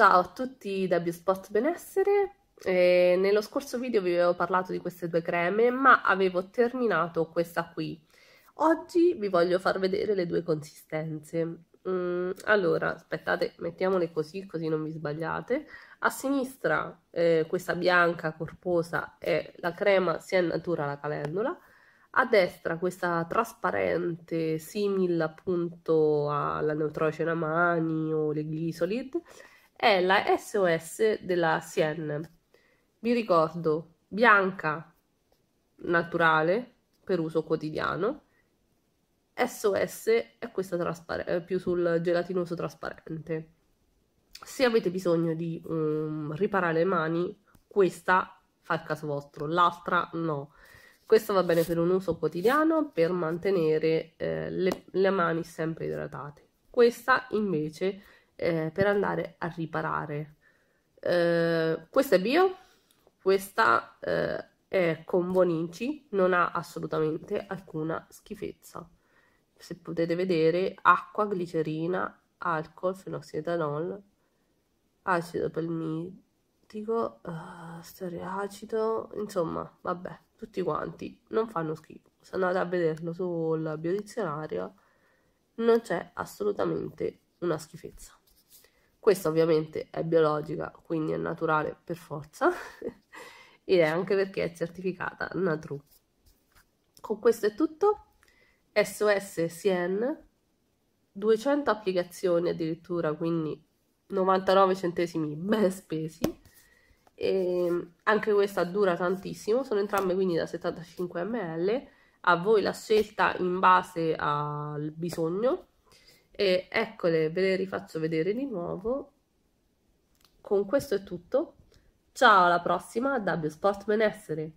Ciao a tutti da Biospot Benessere, eh, nello scorso video vi avevo parlato di queste due creme ma avevo terminato questa qui. Oggi vi voglio far vedere le due consistenze. Mm, allora, aspettate, mettiamole così, così non vi sbagliate. A sinistra eh, questa bianca corposa è la crema Sia Natura la Calendola, a destra questa trasparente simile appunto alla Neutrogena Mani o le Glisolid, è la SOS della Sienne. Vi ricordo, bianca naturale per uso quotidiano, SOS è questa più sul gelatinoso trasparente. Se avete bisogno di um, riparare le mani, questa fa il caso vostro, l'altra no. Questa va bene per un uso quotidiano per mantenere eh, le, le mani sempre idratate. Questa invece eh, per andare a riparare. Eh, questa è bio, questa eh, è con Bonici, non ha assolutamente alcuna schifezza. Se potete vedere, acqua, glicerina, alcol, fenoxietanol, acido palmitico, uh, stereacido, insomma, vabbè, tutti quanti non fanno schifo. Se andate a vederlo sul biodizionario non c'è assolutamente una schifezza. Questa ovviamente è biologica, quindi è naturale per forza, ed è anche perché è certificata Natru. Con questo è tutto. SOS Sien, 200 applicazioni addirittura, quindi 99 centesimi ben spesi. E anche questa dura tantissimo, sono entrambe quindi da 75 ml. A voi la scelta in base al bisogno e eccole ve le rifaccio vedere di nuovo con questo è tutto ciao alla prossima da Sport Benessere